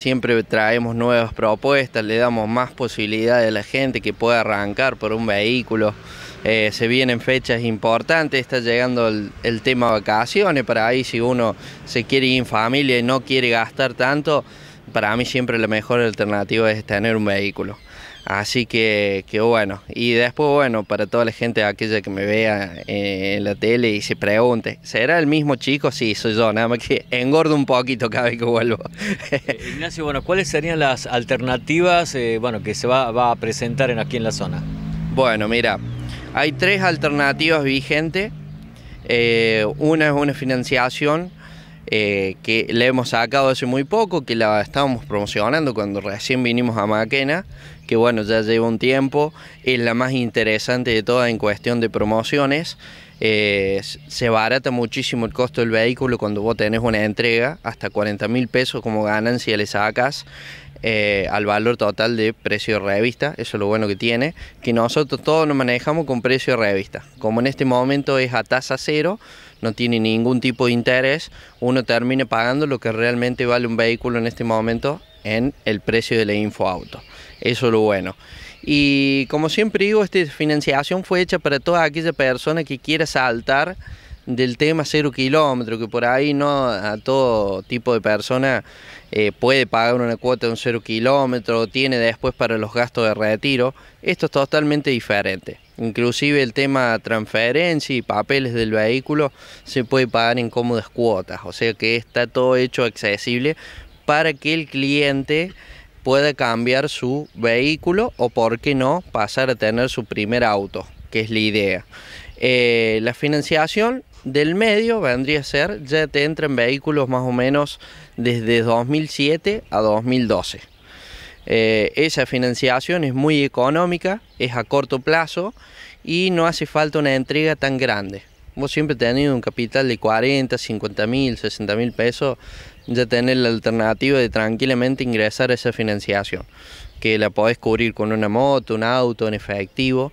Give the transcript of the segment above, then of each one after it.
Siempre traemos nuevas propuestas, le damos más posibilidades a la gente que pueda arrancar por un vehículo. Eh, se vienen fechas importantes, está llegando el, tema vacaciones, para ahí si uno se quiere ir en familia y no quiere gastar tanto, para mí siempre la mejor alternativa es tener un vehículo. Así que, bueno, y después bueno, para toda la gente aquella que me vea eh, en la tele y se pregunte, ¿será el mismo chico? Sí, soy yo, nada más que engordo un poquito cada vez que vuelvo. Eh, Ignacio, bueno, ¿cuáles serían las alternativas eh, bueno, que se va, a presentar aquí en la zona? Bueno, mira, hay tres alternativas vigentes. una es una financiación que le hemos sacado hace muy poco, que la estábamos promocionando cuando recién vinimos a Maquena, que bueno, ya lleva un tiempo, es la más interesante de todas en cuestión de promociones. Eh, se barata muchísimo el costo del vehículo cuando vos tenés una entrega, hasta 40 mil pesos como ganancia le sacas. Eh, al valor total de precio de revista, eso es lo bueno que tiene, que nosotros todos nos manejamos con precio de revista. Como en este momento es a tasa cero, no tiene ningún tipo de interés, uno termina pagando lo que realmente vale un vehículo en este momento en el precio de la infoauto. Eso es lo bueno. Y como siempre digo, esta financiación fue hecha para toda aquella persona que quiera saltar del tema cero kilómetro, que por ahí no a todo tipo de persona eh, puede pagar una cuota de un cero kilómetro, tiene después para los gastos de retiro. Esto es totalmente diferente. Inclusive el tema transferencia y papeles del vehículo se puede pagar en cómodas cuotas, o sea que está todo hecho accesible para que el cliente pueda cambiar su vehículo o por qué no pasar a tener su primer auto, que es la idea. Eh, la financiación del medio vendría a ser, ya te entra vehículos más o menos desde 2007 a 2012. Eh, esa financiación es muy económica, es a corto plazo y no hace falta una entrega tan grande. Vos siempre tenés un capital de 40, 50 mil, 60 mil pesos, ya tener la alternativa de tranquilamente ingresar a esa financiación, que la podés cubrir con una moto, un auto, en efectivo.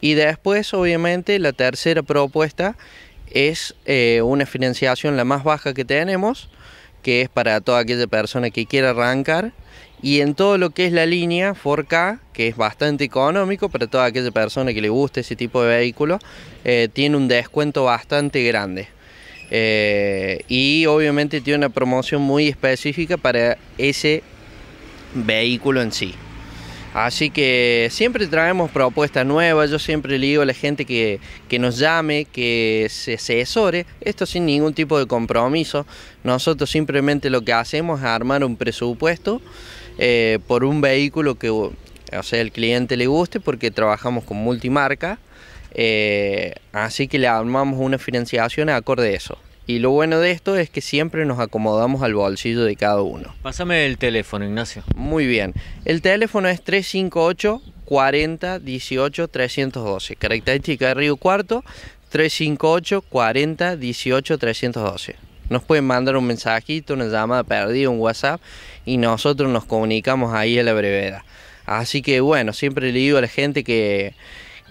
Y después, obviamente, la tercera propuesta es eh, una financiación la más baja que tenemos, que es para toda aquella persona que quiera arrancar. Y en todo lo que es la línea 4K, que es bastante económico para toda aquella persona que le guste ese tipo de vehículo, eh, tiene un descuento bastante grande. Eh, y obviamente tiene una promoción muy específica para ese vehículo en sí. Así que siempre traemos propuestas nuevas, yo siempre le digo a la gente que, nos llame, que se asesore, esto sin ningún tipo de compromiso. Nosotros simplemente lo que hacemos es armar un presupuesto eh, por un vehículo que o sea, el cliente le guste porque trabajamos con multimarca, eh, así que le armamos una financiación acorde a eso. Y lo bueno de esto es que siempre nos acomodamos al bolsillo de cada uno. Pásame el teléfono, Ignacio. Muy bien. El teléfono es 358 40 18 312. Característica de Río Cuarto 358 40 18 312. Nos pueden mandar un mensajito, una llamada perdida, un WhatsApp y nosotros nos comunicamos ahí a la brevedad. Así que bueno, siempre le digo a la gente que,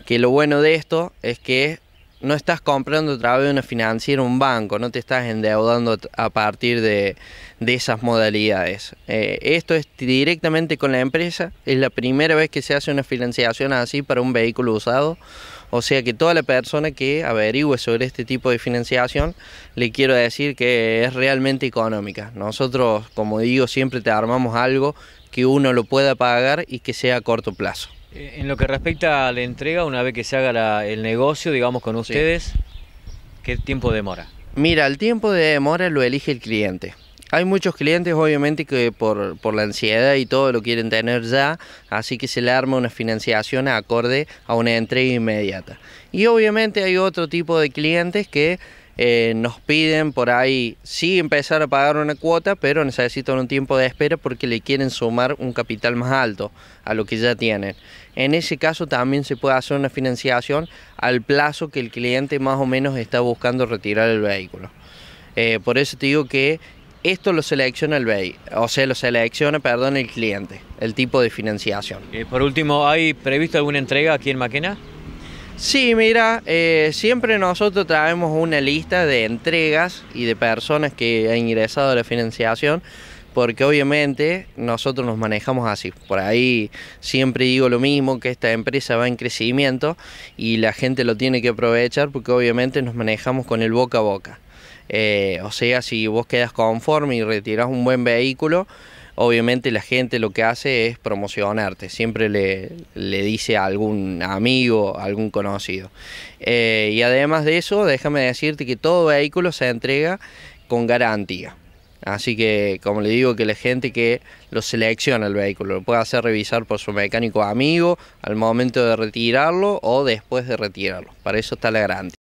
que lo bueno de esto es que no estás comprando a través de una financiera, un banco, no te estás endeudando a partir de, esas modalidades. Eh, esto es directamente con la empresa, es la primera vez que se hace una financiación así para un vehículo usado, o sea que toda la persona que averigüe sobre este tipo de financiación, le quiero decir que es realmente económica. Nosotros, como digo, siempre te armamos algo que uno lo pueda pagar y que sea a corto plazo. Eh, en lo que respecta a la entrega, una vez que se haga el negocio, digamos, con ustedes, ¿qué tiempo demora? Mira, el tiempo de demora lo elige el cliente. Hay muchos clientes, obviamente, que por, por, la ansiedad y todo lo quieren tener ya, así que se le arma una financiación acorde a una entrega inmediata. Y obviamente hay otro tipo de clientes que eh, nos piden por ahí sí empezar a pagar una cuota, pero necesitan un tiempo de espera porque le quieren sumar un capital más alto a lo que ya tienen. En ese caso también se puede hacer una financiación al plazo que el cliente más o menos está buscando retirar el vehículo. Eh, por eso te digo que esto lo selecciona el o sea, lo selecciona, perdón, el cliente, el tipo de financiación. Eh, por último, ¿hay previsto alguna entrega aquí en Maquena? Sí, mira, eh, siempre nosotros traemos una lista de entregas y de personas que han ingresado a la financiación, porque obviamente nosotros nos manejamos así. Por ahí siempre digo lo mismo, que esta empresa va en crecimiento y la gente lo tiene que aprovechar porque obviamente nos manejamos con el boca a boca. Eh, o sea, si vos quedas conforme y retiras un buen vehículo, obviamente la gente lo que hace es promocionarte, siempre le, le dice a algún amigo, algún conocido. Eh, y además de eso, déjame decirte que todo vehículo se entrega con garantía. Así que, como le digo, que la gente que lo selecciona el vehículo lo puede hacer revisar por su mecánico amigo al momento de retirarlo o después de retirarlo. Para eso está la garantía.